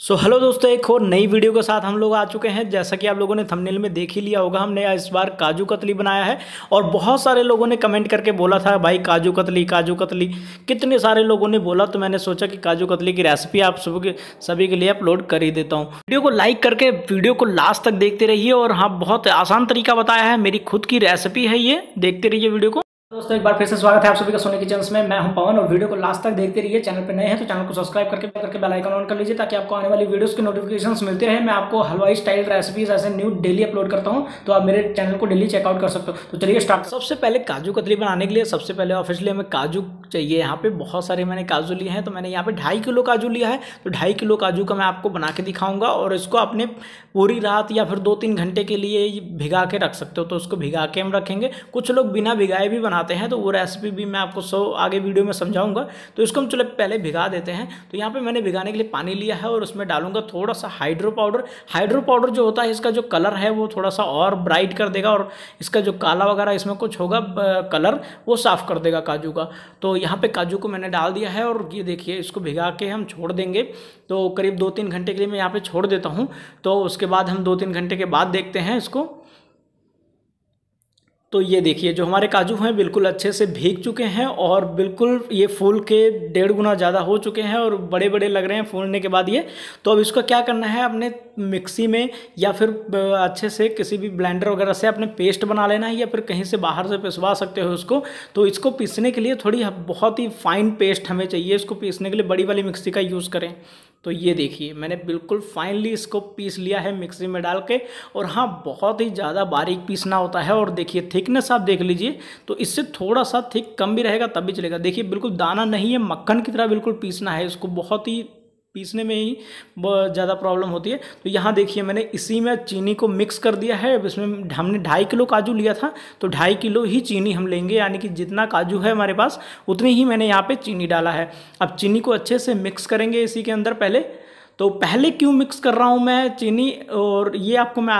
सो so, hello दोस्तों एक और नई वीडियो के साथ हम लोग आ चुके हैं जैसा कि आप लोगों ने थंबनेल में देख ही लिया होगा हमने इस बार काजू कतली बनाया है और बहुत सारे लोगों ने कमेंट करके बोला था भाई काजू कतली काजू कतली कितने सारे लोगों ने बोला तो मैंने सोचा कि काजू कतली की रेसिपी आप के सभी के लिए अपलोड कर ही देता हूँ वीडियो को लाइक करके वीडियो को लास्ट तक देखते रहिए और हाँ बहुत आसान तरीका बताया है मेरी खुद की रेसिपी है ये देखते रहिए वीडियो को दोस्तों एक बार फिर से स्वागत है आप सभी का सोने के चैनल में मैं हूं पवन और वीडियो को लास्ट तक देखते रहिए चैनल पर नए हैं तो चैनल को सब्सक्राइब करके करके बेल आइकन ऑन कर लीजिए ताकि आपको आने वाली वीडियोस के नोटिफिकेशंस मिलते रहे मैं आपको हलवाई स्टाइल रेसिपीज ऐसे न्यू डेली अपलोड करता हूँ तो आप मेरे चैनल को डेली चेकआउट कर सकते हो तो चलिए स्टार्ट सबसे पहले काजू कतली बनाने के लिए सबसे पहले ऑफिशली हमें काजू चाहिए यहाँ पे बहुत सारे मैंने काजू लिए हैं तो मैंने यहाँ पे ढाई किलो काजू लिया है तो ढाई किलो काजू का मैं आपको बना के दिखाऊंगा और इसको अपने पूरी रात या फिर दो तीन घंटे के लिए भिगा के रख सकते हो तो उसको भिगा के हम रखेंगे कुछ लोग बिना भिगाए भी बना बनाते हैं तो वो रेसिपी भी मैं आपको सो आगे वीडियो में समझाऊंगा तो इसको हम चलो पहले भिगा देते हैं तो यहाँ पर मैंने भिगाने के लिए पानी लिया है और उसमें डालूंगा थोड़ा सा हाइड्रो पाउडर हाइड्रो पाउडर जो होता है इसका जो कलर है वो थोड़ा सा और ब्राइट कर देगा और इसका जो काला वगैरह इसमें कुछ होगा कलर वो साफ़ कर देगा काजू का तो यहाँ पर काजू को मैंने डाल दिया है और ये देखिए इसको भिगा के हम छोड़ देंगे तो करीब दो तीन घंटे के लिए मैं यहाँ पे छोड़ देता हूँ तो उसके बाद हम दो तीन घंटे के बाद देखते हैं इसको तो ये देखिए जो हमारे काजू हैं बिल्कुल अच्छे से भीग चुके हैं और बिल्कुल ये फूल के डेढ़ गुना ज़्यादा हो चुके हैं और बड़े बड़े लग रहे हैं फूलने के बाद ये तो अब इसका क्या करना है अपने मिक्सी में या फिर अच्छे से किसी भी ब्लेंडर वगैरह से अपने पेस्ट बना लेना है या फिर कहीं से बाहर से पिसवा सकते हो उसको तो इसको पीसने के लिए थोड़ी बहुत ही फाइन पेस्ट हमें चाहिए इसको पीसने के लिए बड़ी वाली मिक्सी का यूज़ करें तो ये देखिए मैंने बिल्कुल फाइनली इसको पीस लिया है मिक्सी में डाल के और हाँ बहुत ही ज़्यादा बारीक पीसना होता है और देखिए थिकनेस आप देख लीजिए तो इससे थोड़ा सा थिक कम भी रहेगा तब भी चलेगा देखिए बिल्कुल दाना नहीं है मक्खन की तरह बिल्कुल पीसना है इसको बहुत ही पीसने में ही ज़्यादा प्रॉब्लम होती है तो यहाँ देखिए मैंने इसी में चीनी को मिक्स कर दिया है इसमें हमने ढाई किलो काजू लिया था तो ढाई किलो ही चीनी हम लेंगे यानी कि जितना काजू है हमारे पास उतनी ही मैंने यहाँ पे चीनी डाला है अब चीनी को अच्छे से मिक्स करेंगे इसी के अंदर पहले तो पहले क्यों मिक्स कर रहा हूँ मैं चीनी और ये आपको मैं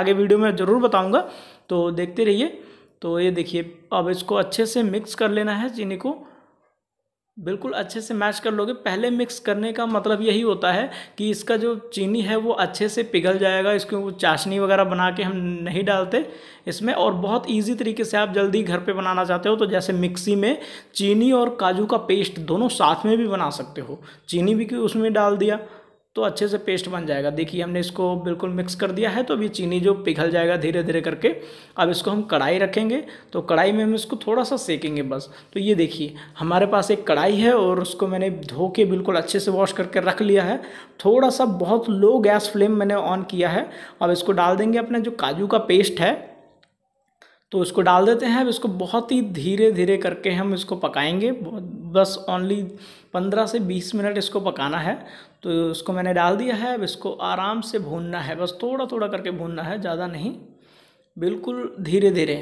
आगे वीडियो में ज़रूर बताऊँगा तो देखते रहिए तो ये देखिए अब इसको अच्छे से मिक्स कर लेना है चीनी को बिल्कुल अच्छे से मैश कर लोगे पहले मिक्स करने का मतलब यही होता है कि इसका जो चीनी है वो अच्छे से पिघल जाएगा इसको चाशनी वगैरह बना के हम नहीं डालते इसमें और बहुत इजी तरीके से आप जल्दी घर पे बनाना चाहते हो तो जैसे मिक्सी में चीनी और काजू का पेस्ट दोनों साथ में भी बना सकते हो चीनी भी उसमें डाल दिया तो अच्छे से पेस्ट बन जाएगा देखिए हमने इसको बिल्कुल मिक्स कर दिया है तो अभी चीनी जो पिघल जाएगा धीरे धीरे करके अब इसको हम कढ़ाई रखेंगे तो कढ़ाई में हम इसको थोड़ा सा सेकेंगे बस तो ये देखिए हमारे पास एक कढ़ाई है और उसको मैंने धो के बिल्कुल अच्छे से वॉश करके रख लिया है थोड़ा सा बहुत लो गैस फ्लेम मैंने ऑन किया है अब इसको डाल देंगे अपने जो काजू का पेस्ट है तो इसको डाल देते हैं अब इसको बहुत ही धीरे धीरे करके हम इसको पकाएंगे बस ओनली पंद्रह से बीस मिनट इसको पकाना है तो इसको मैंने डाल दिया है अब इसको आराम से भूनना है बस थोड़ा थोड़ा करके भूनना है ज़्यादा नहीं बिल्कुल धीरे धीरे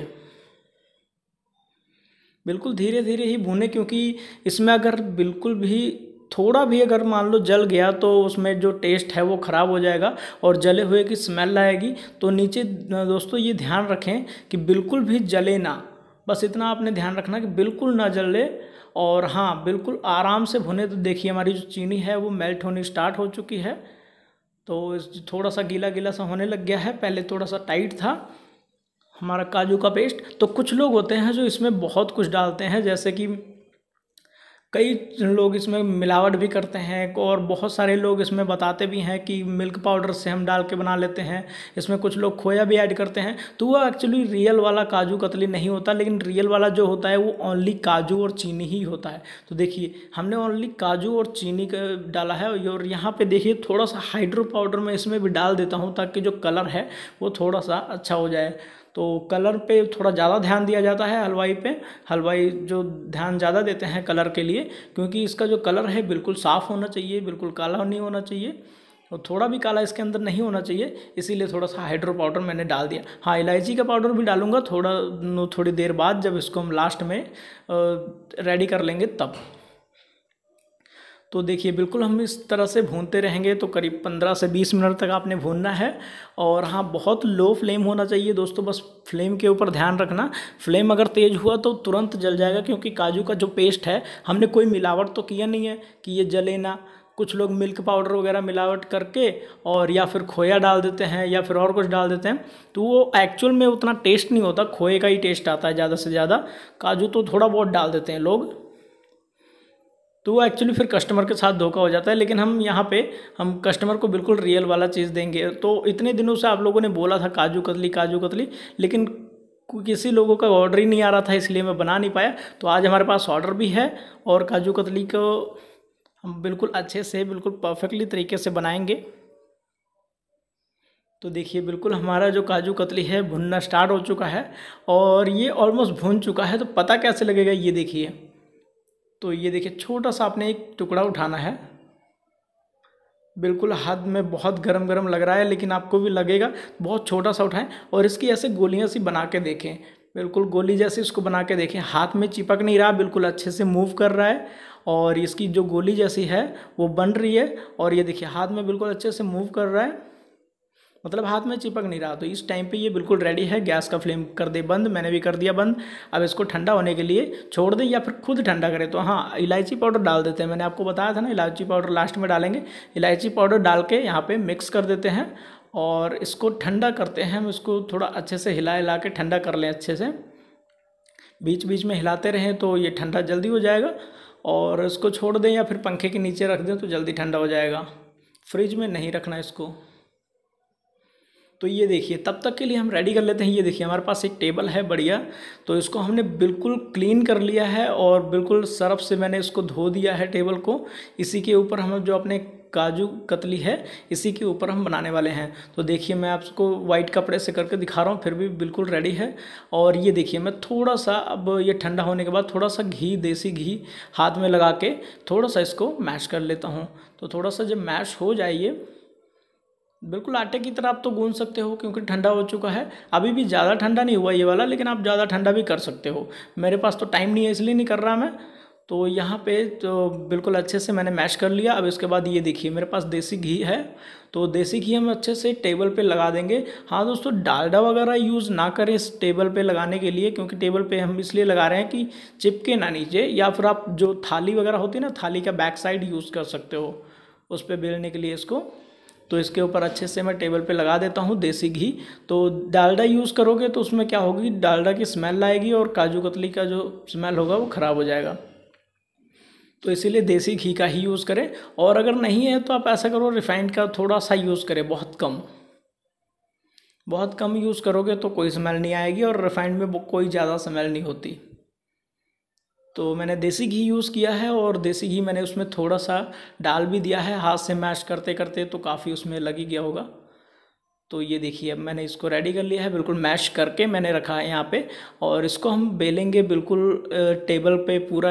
बिल्कुल धीरे धीरे ही भूने क्योंकि इसमें अगर बिल्कुल भी थोड़ा भी अगर मान लो जल गया तो उसमें जो टेस्ट है वो ख़राब हो जाएगा और जले हुए की स्मेल आएगी तो नीचे दोस्तों ये ध्यान रखें कि बिल्कुल भी जले ना बस इतना आपने ध्यान रखना कि बिल्कुल ना जल ले और हाँ बिल्कुल आराम से भुने तो देखिए हमारी जो चीनी है वो मेल्ट होनी स्टार्ट हो चुकी है तो थोड़ा सा गीला गीला सा होने लग गया है पहले थोड़ा सा टाइट था हमारा काजू का पेस्ट तो कुछ लोग होते हैं जो इसमें बहुत कुछ डालते हैं जैसे कि कई लोग इसमें मिलावट भी करते हैं और बहुत सारे लोग इसमें बताते भी हैं कि मिल्क पाउडर से हम डाल के बना लेते हैं इसमें कुछ लोग खोया भी ऐड करते हैं तो वह एक्चुअली रियल वाला काजू कतली नहीं होता लेकिन रियल वाला जो होता है वो ओनली काजू और चीनी ही होता है तो देखिए हमने ओनली काजू और चीनी का डाला है और यहाँ पर देखिए थोड़ा सा हाइड्रो पाउडर मैं इसमें भी डाल देता हूँ ताकि जो कलर है वो थोड़ा सा अच्छा हो जाए तो कलर पे थोड़ा ज़्यादा ध्यान दिया जाता है हलवाई पे हलवाई जो ध्यान ज़्यादा देते हैं कलर के लिए क्योंकि इसका जो कलर है बिल्कुल साफ़ होना चाहिए बिल्कुल काला नहीं होना चाहिए और थोड़ा भी काला इसके अंदर नहीं होना चाहिए इसीलिए थोड़ा सा हाइड्रो पाउडर मैंने डाल दिया हाँ इलायची का पाउडर भी डालूंगा थोड़ा थोड़ी देर बाद जब इसको हम लास्ट में रेडी कर लेंगे तब तो देखिए बिल्कुल हम इस तरह से भूनते रहेंगे तो करीब 15 से 20 मिनट तक आपने भूनना है और हाँ बहुत लो फ्लेम होना चाहिए दोस्तों बस फ्लेम के ऊपर ध्यान रखना फ्लेम अगर तेज़ हुआ तो तुरंत जल जाएगा क्योंकि काजू का जो पेस्ट है हमने कोई मिलावट तो किया नहीं है कि ये जले ना कुछ लोग मिल्क पाउडर वगैरह मिलावट करके और या फिर खोया डाल देते हैं या फिर और कुछ डाल देते हैं तो वो एक्चुअल में उतना टेस्ट नहीं होता खोए का ही टेस्ट आता है ज़्यादा से ज़्यादा काजू तो थोड़ा बहुत डाल देते हैं लोग तो वो एक्चुअली फिर कस्टमर के साथ धोखा हो जाता है लेकिन हम यहाँ पे हम कस्टमर को बिल्कुल रियल वाला चीज़ देंगे तो इतने दिनों से आप लोगों ने बोला था काजू कतली काजू कतली लेकिन किसी लोगों का ऑर्डर ही नहीं आ रहा था इसलिए मैं बना नहीं पाया तो आज हमारे पास ऑर्डर भी है और काजू कतली को हम बिल्कुल अच्छे से बिल्कुल परफेक्टली तरीके से बनाएंगे तो देखिए बिल्कुल हमारा जो काजू कतली है भुनना स्टार्ट हो चुका है और ये ऑलमोस्ट भुन चुका है तो पता कैसे लगेगा ये देखिए तो ये देखिए छोटा सा आपने एक टुकड़ा उठाना है बिल्कुल हाथ में बहुत गरम गरम लग रहा है लेकिन आपको भी लगेगा बहुत छोटा सा उठाएं और इसकी ऐसे गोलियां सी बना के देखें बिल्कुल गोली जैसी इसको बना के देखें हाथ में चिपक नहीं रहा बिल्कुल अच्छे से मूव कर रहा है और इसकी जो गोली जैसी है वो बन रही है और ये देखिए हाथ में बिल्कुल अच्छे से मूव कर रहा है मतलब हाथ में चिपक नहीं रहा तो इस टाइम पे ये बिल्कुल रेडी है गैस का फ्लेम कर दे बंद मैंने भी कर दिया बंद अब इसको ठंडा होने के लिए छोड़ दें या फिर खुद ठंडा करें तो हाँ इलायची पाउडर डाल देते हैं मैंने आपको बताया था ना इलायची पाउडर लास्ट में डालेंगे इलायची पाउडर डाल के यहाँ पर मिक्स कर देते हैं और इसको ठंडा करते हैं हम इसको थोड़ा अच्छे से हिला हिला के ठंडा कर लें अच्छे से बीच बीच में हिलाते रहें तो ये ठंडा जल्दी हो जाएगा और इसको छोड़ दें या फिर पंखे के नीचे रख दें तो जल्दी ठंडा हो जाएगा फ्रिज में नहीं रखना इसको तो ये देखिए तब तक के लिए हम रेडी कर लेते हैं ये देखिए हमारे पास एक टेबल है बढ़िया तो इसको हमने बिल्कुल क्लीन कर लिया है और बिल्कुल सरफ से मैंने इसको धो दिया है टेबल को इसी के ऊपर हम जो अपने काजू कतली है इसी के ऊपर हम बनाने वाले हैं तो देखिए मैं आपको वाइट कपड़े से करके दिखा रहा हूँ फिर भी बिल्कुल रेडी है और ये देखिए मैं थोड़ा सा अब ये ठंडा होने के बाद थोड़ा सा घी देसी घी हाथ में लगा के थोड़ा सा इसको मैश कर लेता हूँ तो थोड़ा सा जब मैश हो जाइए बिल्कुल आटे की तरह आप तो गूंद सकते हो क्योंकि ठंडा हो चुका है अभी भी ज़्यादा ठंडा नहीं हुआ ये वाला लेकिन आप ज़्यादा ठंडा भी कर सकते हो मेरे पास तो टाइम नहीं है इसलिए नहीं कर रहा मैं तो यहाँ पे तो बिल्कुल अच्छे से मैंने मैश कर लिया अब इसके बाद ये देखिए मेरे पास देसी घी है तो देसी घी हम अच्छे से टेबल पे लगा देंगे हाँ दोस्तों डालडा वगैरह यूज़ ना करें इस टेबल पे लगाने के लिए क्योंकि टेबल पे हम इसलिए लगा रहे हैं कि चिपके ना नीचे या फिर आप जो थाली वगैरह होती है ना थाली का बैक साइड यूज़ कर सकते हो उस पर बेलने के लिए इसको तो इसके ऊपर अच्छे से मैं टेबल पे लगा देता हूँ देसी घी तो डालडा यूज़ करोगे तो उसमें क्या होगी डालडा की स्मेल आएगी और काजू कतली का जो स्मेल होगा वो ख़राब हो जाएगा तो इसीलिए देसी घी का ही यूज़ करें और अगर नहीं है तो आप ऐसा करो रिफाइंड का थोड़ा सा यूज़ करें बहुत कम बहुत कम यूज़ करोगे तो कोई स्मेल नहीं आएगी और रिफाइंड में कोई ज़्यादा स्मेल नहीं होती तो मैंने देसी घी यूज़ किया है और देसी घी मैंने उसमें थोड़ा सा डाल भी दिया है हाथ से मैश करते करते तो काफ़ी उसमें लग ही गया होगा तो ये देखिए अब मैंने इसको रेडी कर लिया है बिल्कुल मैश करके मैंने रखा है यहाँ पे और इसको हम बेलेंगे बिल्कुल टेबल पे पूरा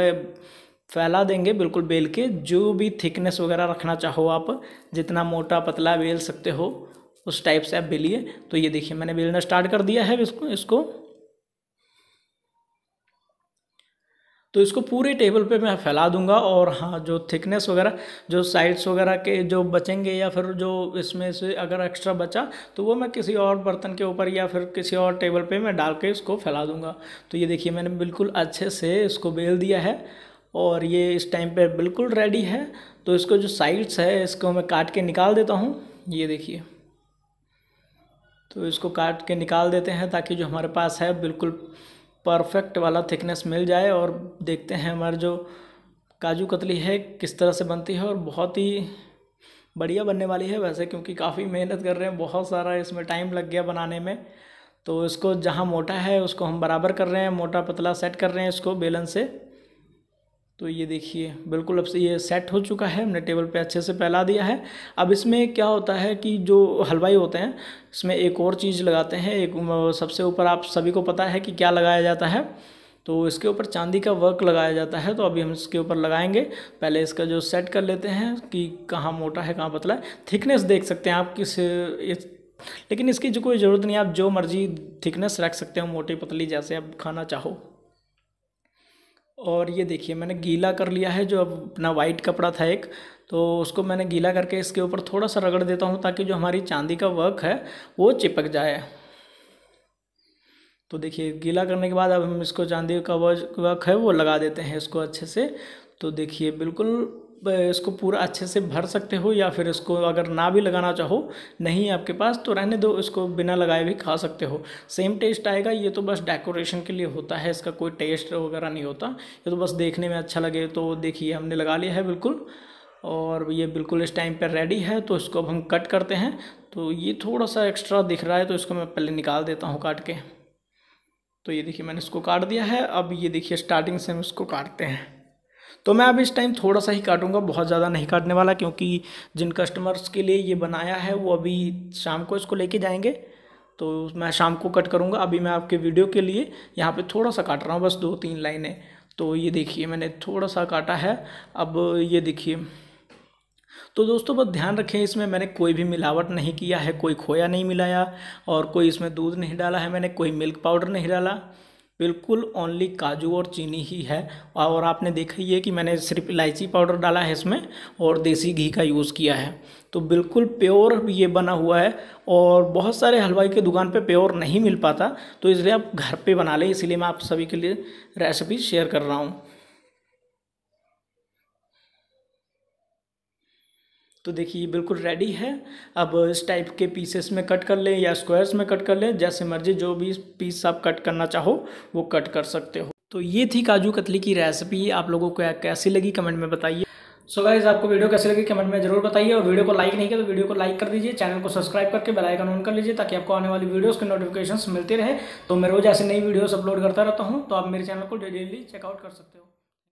फैला देंगे बिल्कुल बेल के जो भी थिकनेस वगैरह रखना चाहो आप जितना मोटा पतला बेल सकते हो उस टाइप से आप बेलिए तो ये देखिए मैंने बेलना स्टार्ट कर दिया है इसको इसको तो इसको पूरे टेबल पे मैं फैला दूंगा और हाँ जो थिकनेस वगैरह जो साइड्स वगैरह के जो बचेंगे या फिर जो इसमें से अगर एक्स्ट्रा बचा तो वो मैं किसी और बर्तन के ऊपर या फिर किसी और टेबल पे मैं डाल के इसको फैला दूंगा तो ये देखिए मैंने बिल्कुल अच्छे से इसको बेल दिया है और ये इस टाइम पर बिल्कुल रेडी है तो इसको जो साइड्स है इसको मैं काट के निकाल देता हूँ ये देखिए तो इसको काट के निकाल देते हैं ताकि जो हमारे पास है बिल्कुल परफेक्ट वाला थिकनेस मिल जाए और देखते हैं हमारे जो काजू कतली है किस तरह से बनती है और बहुत ही बढ़िया बनने वाली है वैसे क्योंकि काफ़ी मेहनत कर रहे हैं बहुत सारा इसमें टाइम लग गया बनाने में तो इसको जहाँ मोटा है उसको हम बराबर कर रहे हैं मोटा पतला सेट कर रहे हैं इसको बेलन से तो ये देखिए बिल्कुल अब से ये सेट हो चुका है हमने टेबल पे अच्छे से फैला दिया है अब इसमें क्या होता है कि जो हलवाई होते हैं इसमें एक और चीज़ लगाते हैं एक सबसे ऊपर आप सभी को पता है कि क्या लगाया जाता है तो इसके ऊपर चांदी का वर्क लगाया जाता है तो अभी हम इसके ऊपर लगाएंगे पहले इसका जो सेट कर लेते हैं कि कहाँ मोटा है कहाँ पतला है थिकनेस देख सकते हैं आप किस इस लेकिन इसकी जो कोई ज़रूरत नहीं आप जो मर्ज़ी थिकनेस रख सकते हो मोटी पतली जैसे आप खाना चाहो और ये देखिए मैंने गीला कर लिया है जो अपना वाइट कपड़ा था एक तो उसको मैंने गीला करके इसके ऊपर थोड़ा सा रगड़ देता हूँ ताकि जो हमारी चांदी का वर्क है वो चिपक जाए तो देखिए गीला करने के बाद अब हम इसको चांदी का वर्क है वो लगा देते हैं इसको अच्छे से तो देखिए बिल्कुल इसको पूरा अच्छे से भर सकते हो या फिर इसको अगर ना भी लगाना चाहो नहीं आपके पास तो रहने दो इसको बिना लगाए भी खा सकते हो सेम टेस्ट आएगा ये तो बस डेकोरेशन के लिए होता है इसका कोई टेस्ट वगैरह नहीं होता ये तो बस देखने में अच्छा लगे तो देखिए हमने लगा लिया है बिल्कुल और ये बिल्कुल इस टाइम पर रेडी है तो इसको अब हम कट करते हैं तो ये थोड़ा सा एक्स्ट्रा दिख रहा है तो इसको मैं पहले निकाल देता हूँ काट के तो ये देखिए मैंने इसको काट दिया है अब ये देखिए स्टार्टिंग से हम इसको काटते हैं तो मैं अब इस टाइम थोड़ा सा ही काटूंगा बहुत ज़्यादा नहीं काटने वाला क्योंकि जिन कस्टमर्स के लिए ये बनाया है वो अभी शाम को इसको लेके जाएंगे तो मैं शाम को कट करूंगा अभी मैं आपके वीडियो के लिए यहाँ पे थोड़ा सा काट रहा हूँ बस दो तीन लाइनें तो ये देखिए मैंने थोड़ा सा काटा है अब ये देखिए तो दोस्तों बस ध्यान रखें इसमें मैंने कोई भी मिलावट नहीं किया है कोई खोया नहीं मिलाया और कोई इसमें दूध नहीं डाला है मैंने कोई मिल्क पाउडर नहीं डाला बिल्कुल ओनली काजू और चीनी ही है और आपने देखा ही है कि मैंने सिर्फ इलायची पाउडर डाला है इसमें और देसी घी का यूज़ किया है तो बिल्कुल प्योर ये बना हुआ है और बहुत सारे हलवाई के दुकान पे प्योर नहीं मिल पाता तो इसलिए आप घर पे बना लें इसलिए मैं आप सभी के लिए रेसिपी शेयर कर रहा हूँ तो देखिए ये बिल्कुल रेडी है अब इस टाइप के पीसेस में कट कर लें या स्क्वायर्स में कट कर लें जैसे मर्जी जो भी पीस आप कट करना चाहो वो कट कर सकते हो तो ये थी काजू कतली की रेसिपी आप लोगों को कैसी लगी कमेंट में बताइए सो so गाइज आपको वीडियो कैसे लगी कमेंट में जरूर बताइए और वीडियो को लाइक नहीं किया तो वीडियो को लाइक कर दीजिए चैनल को सब्सक्राइब करके बेल आइकन ऑन कर लीजिए ताकि आपको आने वाली वीडियोस के नोटिफिकेशंस मिलते रहे तो मैं रोज ऐसे नई वीडियोस अपलोड करता रहता हूँ तो आप मेरे चैनल को डेली चेकआउट कर सकते हो